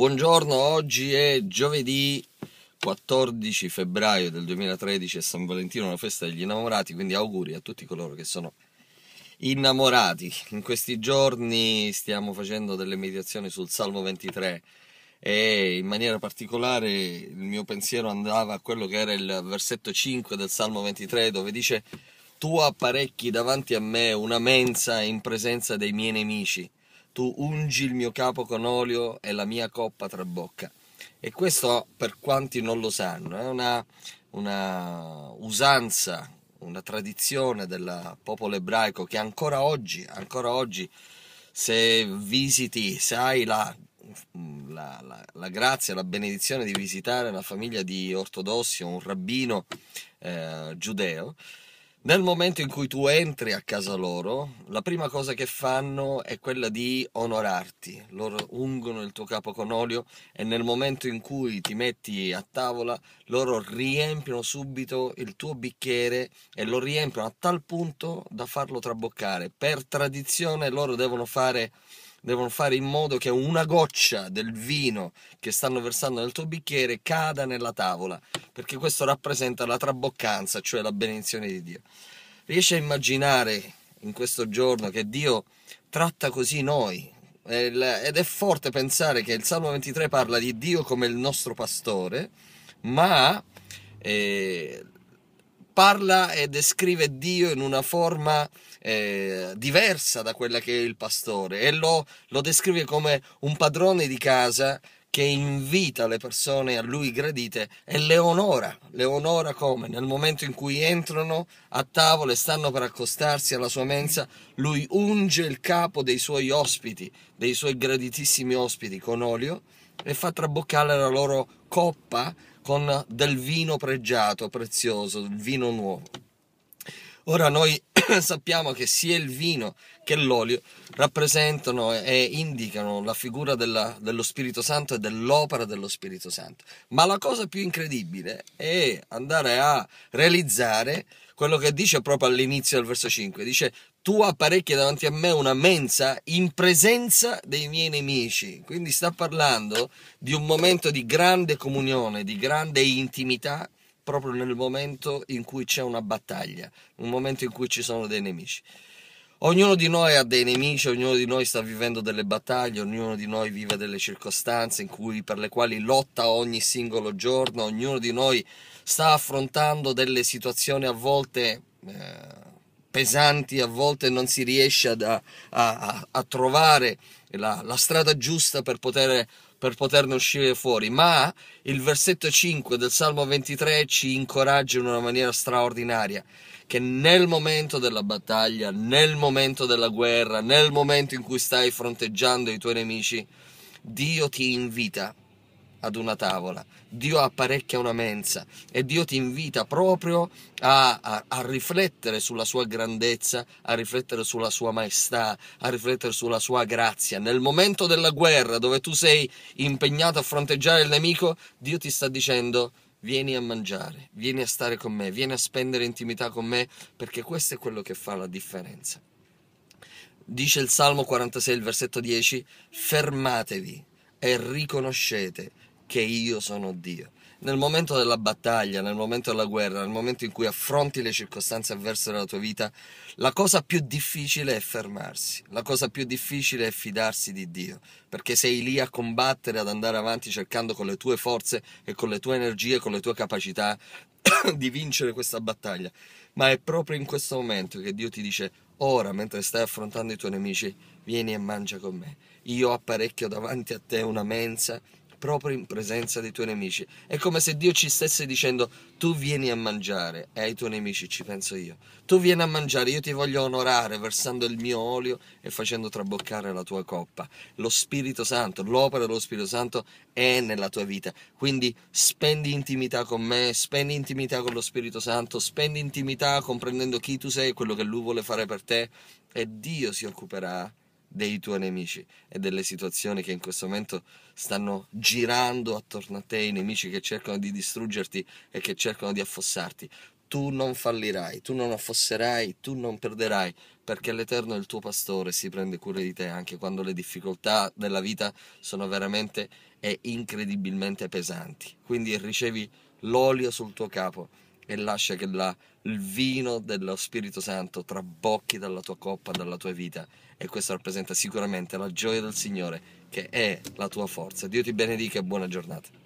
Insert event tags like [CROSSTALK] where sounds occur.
Buongiorno, oggi è giovedì 14 febbraio del 2013 e San Valentino la festa degli innamorati, quindi auguri a tutti coloro che sono innamorati. In questi giorni stiamo facendo delle meditazioni sul Salmo 23 e in maniera particolare il mio pensiero andava a quello che era il versetto 5 del Salmo 23 dove dice tu apparecchi davanti a me una mensa in presenza dei miei nemici tu ungi il mio capo con olio e la mia coppa trabocca. E questo per quanti non lo sanno, è una, una usanza, una tradizione del popolo ebraico che ancora oggi, ancora oggi se visiti, se hai la, la, la, la, grazia, la benedizione di visitare una famiglia di ortodossi o un rabbino eh, giudeo, nel momento in cui tu entri a casa loro, la prima cosa che fanno è quella di onorarti. Loro ungono il tuo capo con olio e nel momento in cui ti metti a tavola, loro riempiono subito il tuo bicchiere e lo riempiono a tal punto da farlo traboccare. Per tradizione loro devono fare devono fare in modo che una goccia del vino che stanno versando nel tuo bicchiere cada nella tavola, perché questo rappresenta la traboccanza, cioè la benedizione di Dio. Riesci a immaginare in questo giorno che Dio tratta così noi? Ed è forte pensare che il Salmo 23 parla di Dio come il nostro pastore, ma eh, parla e descrive Dio in una forma eh, diversa da quella che è il pastore e lo, lo descrive come un padrone di casa che invita le persone a lui gradite e le onora, le onora come? Nel momento in cui entrano a tavola e stanno per accostarsi alla sua mensa, lui unge il capo dei suoi ospiti, dei suoi graditissimi ospiti con olio e fa traboccare la loro coppa con del vino pregiato, prezioso, vino nuovo. Ora noi [CLEARS THROAT] sappiamo che sia il vino che l'olio rappresentano e indicano la figura della, dello Spirito Santo e dell'opera dello Spirito Santo. Ma la cosa più incredibile è andare a realizzare quello che dice proprio all'inizio del verso 5. Dice, tu apparecchi davanti a me una mensa in presenza dei miei nemici. Quindi sta parlando di un momento di grande comunione, di grande intimità proprio nel momento in cui c'è una battaglia, un momento in cui ci sono dei nemici. Ognuno di noi ha dei nemici, ognuno di noi sta vivendo delle battaglie, ognuno di noi vive delle circostanze cui, per le quali lotta ogni singolo giorno, ognuno di noi sta affrontando delle situazioni a volte eh, pesanti, a volte non si riesce ad, a, a, a, trovare la, la strada giusta per poter per poterne uscire fuori, ma il versetto 5 del Salmo 23 ci incoraggia in una maniera straordinaria, che nel momento della battaglia, nel momento della guerra, nel momento in cui stai fronteggiando i tuoi nemici, Dio ti invita ad una tavola, Dio apparecchia una mensa e Dio ti invita proprio a, a, a, riflettere sulla sua grandezza, a riflettere sulla sua maestà, a riflettere sulla sua grazia. Nel momento della guerra dove tu sei impegnato a fronteggiare il nemico, Dio ti sta dicendo vieni a mangiare, vieni a stare con me, vieni a spendere intimità con me, perché questo è quello che fa la differenza. Dice il Salmo 46, il versetto 10, fermatevi e riconoscete che io sono Dio. Nel momento della battaglia, nel momento della guerra, nel momento in cui affronti le circostanze avverse della tua vita, la cosa più difficile è fermarsi, la cosa più difficile è fidarsi di Dio, perché sei lì a combattere, ad andare avanti cercando con le tue forze e con le tue energie, con le tue capacità [COUGHS] di vincere questa battaglia. Ma è proprio in questo momento che Dio ti dice, ora mentre stai affrontando i tuoi nemici, vieni e mangia con me. Io apparecchio davanti a te una mensa proprio in presenza dei tuoi nemici. È come se Dio ci stesse dicendo tu vieni a mangiare e ai tuoi nemici ci penso io. Tu vieni a mangiare, io ti voglio onorare versando il mio olio e facendo traboccare la tua coppa. Lo Spirito Santo, l'opera dello Spirito Santo è nella tua vita. Quindi spendi intimità con me, spendi intimità con lo Spirito Santo, spendi intimità comprendendo chi tu sei e quello che lui vuole fare per te e Dio si occuperà dei tuoi nemici e delle situazioni che in questo momento stanno girando attorno a te, i nemici che cercano di distruggerti e che cercano di affossarti. Tu non fallirai, tu non affosserai, tu non perderai, perché l'Eterno è il tuo pastore, si prende cura di te anche quando le difficoltà della vita sono veramente e incredibilmente pesanti. Quindi ricevi l'olio sul tuo capo e lascia che la, il vino dello Spirito Santo trabocchi dalla tua coppa, dalla tua vita. E questo rappresenta sicuramente la gioia del Signore, che è la tua forza. Dio ti benedica e buona giornata.